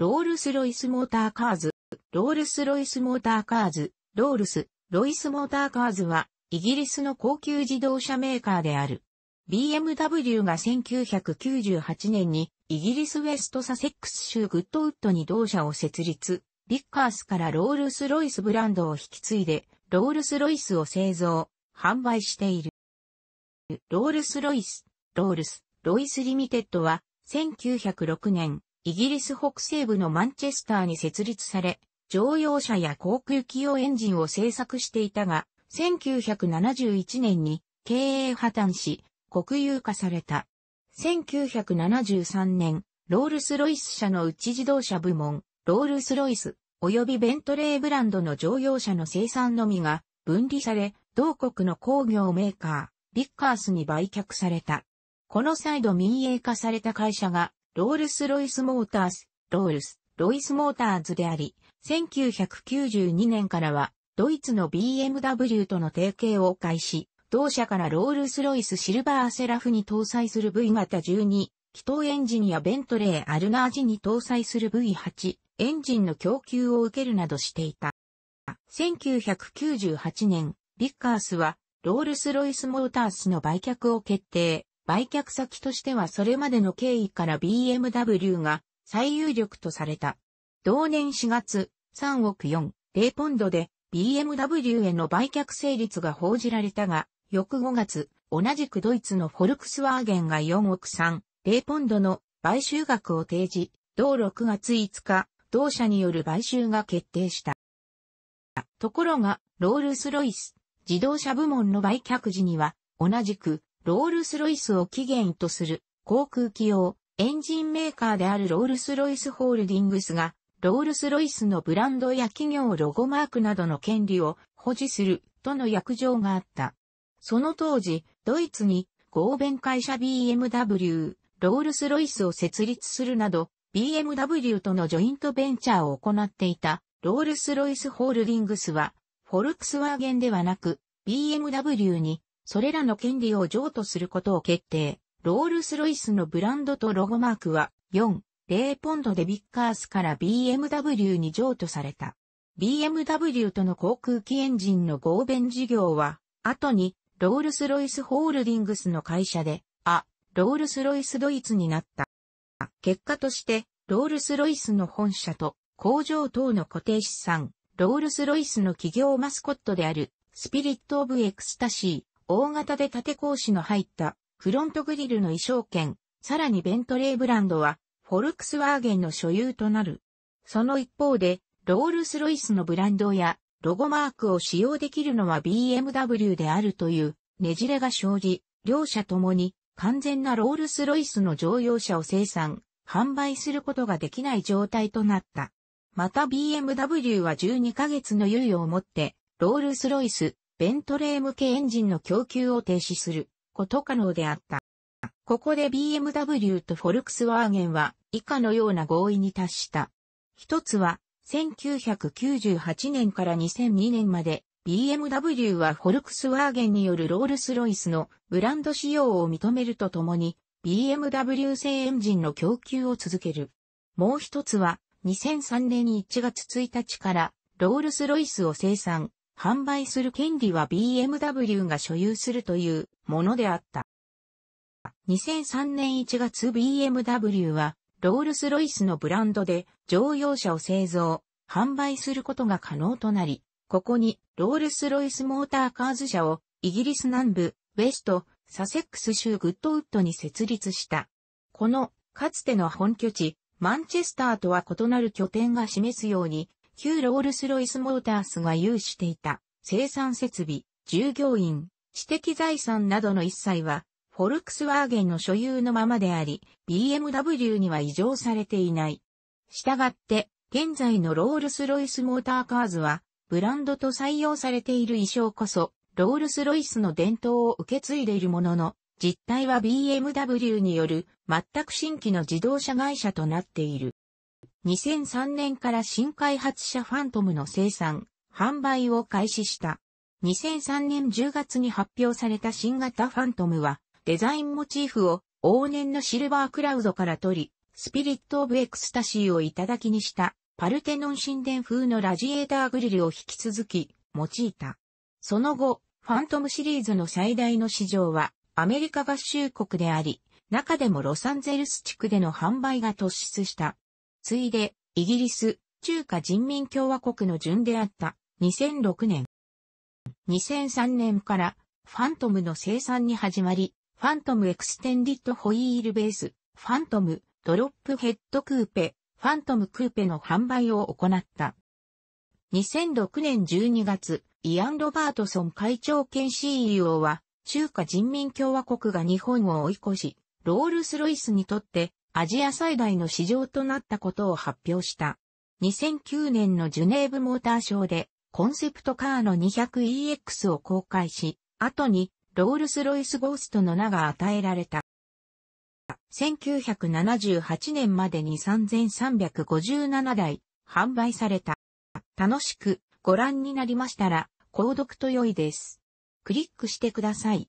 ロールス・ロイス・モーター・カーズ、ロールス・ロイス・モーター・カーズ、ロールス、ロイス・モーター・カーズは、イギリスの高級自動車メーカーである。BMW が1998年にイギリスウェストサセックス州グッドウッドに同社を設立、ビッカースからロールス・ロイスブランドを引き継いで、ロールス・ロイスを製造、販売している。ロールス・ロイス、ロールス、ロイス・リミテッドは、1906年、イギリス北西部のマンチェスターに設立され、乗用車や航空機用エンジンを製作していたが、1971年に経営破綻し、国有化された。1973年、ロールスロイス社の内自動車部門、ロールスロイス、及びベントレーブランドの乗用車の生産のみが分離され、同国の工業メーカー、ビッカースに売却された。この際度民営化された会社がロールス・ロイス・モータース、ロールス、ロイス・モーターズであり、1992年からは、ドイツの BMW との提携を開始、同社からロールス・ロイス・シルバーセラフに搭載する V 型12、気筒エンジンやベントレー・アルナージに搭載する V8、エンジンの供給を受けるなどしていた。1998年、ビッカースは、ロールス・ロイス・モータースの売却を決定。売却先としてはそれまでの経緯から BMW が最有力とされた。同年4月、3億4、0ポンドで BMW への売却成立が報じられたが、翌5月、同じくドイツのフォルクスワーゲンが4億3、0ポンドの買収額を提示、同6月5日、同社による買収が決定した。ところが、ロールス・ロイス、自動車部門の売却時には、同じくロールスロイスを起源とする航空機用エンジンメーカーであるロールスロイスホールディングスがロールスロイスのブランドや企業ロゴマークなどの権利を保持するとの約定があった。その当時、ドイツに合弁会社 BMW、ロールスロイスを設立するなど、BMW とのジョイントベンチャーを行っていたロールスロイスホールディングスは、フォルクスワーゲンではなく、BMW にそれらの権利を譲渡することを決定。ロールスロイスのブランドとロゴマークは4、0ポンドでビッカースから BMW に譲渡された。BMW との航空機エンジンの合弁事業は、後にロールスロイスホールディングスの会社で、あ、ロールスロイスドイツになった。結果として、ロールスロイスの本社と工場等の固定資産、ロールスロイスの企業マスコットであるスピリット・オブ・エクスタシー。大型で縦格子の入ったフロントグリルの衣装権、さらにベントレーブランドは、フォルクスワーゲンの所有となる。その一方で、ロールスロイスのブランドやロゴマークを使用できるのは BMW であるというねじれが生じ、両社ともに完全なロールスロイスの乗用車を生産、販売することができない状態となった。また BMW は12ヶ月の猶予をもって、ロールスロイス、ベントレー向けエンジンの供給を停止すること可能であった。ここで BMW とフォルクスワーゲンは以下のような合意に達した。一つは、1998年から2002年まで BMW はフォルクスワーゲンによるロールスロイスのブランド使用を認めるとともに BMW 製エンジンの供給を続ける。もう一つは2003年1月1日からロールスロイスを生産、販売する権利は BMW が所有するというものであった。2003年1月 BMW はロールスロイスのブランドで乗用車を製造、販売することが可能となり、ここにロールスロイスモーターカーズ社をイギリス南部ウェストサセックス州グッドウッドに設立した。このかつての本拠地マンチェスターとは異なる拠点が示すように旧ロールスロイスモータースが有していた生産設備、従業員、知的財産などの一切は、フォルクスワーゲンの所有のままであり、BMW には異常されていない。したがって、現在のロールスロイスモーターカーズは、ブランドと採用されている衣装こそ、ロールスロイスの伝統を受け継いでいるものの、実態は BMW による全く新規の自動車会社となっている。2003年から新開発車ファントムの生産、販売を開始した。2003年10月に発表された新型ファントムは、デザインモチーフを往年のシルバークラウドから取り、スピリット・オブ・エクスタシーを頂きにした、パルテノン神殿風のラジエーターグリルを引き続き、用いた。その後、ファントムシリーズの最大の市場は、アメリカ合衆国であり、中でもロサンゼルス地区での販売が突出した。次いで、イギリス、中華人民共和国の順であった2006年。2003年からファントムの生産に始まり、ファントムエクステンディットホイールベース、ファントムドロップヘッドクーペ、ファントムクーペの販売を行った。2006年12月、イアン・ロバートソン会長兼 CEO は、中華人民共和国が日本を追い越し、ロールス・ロイスにとってアジア最大の市場となったことを発表した。2009年のジュネーブモーターショーでコンセプトカーの 200EX を公開し、後にロールスロイスゴーストの名が与えられた。1978年までに3357台販売された。楽しくご覧になりましたら、購読と良いです。クリックしてください。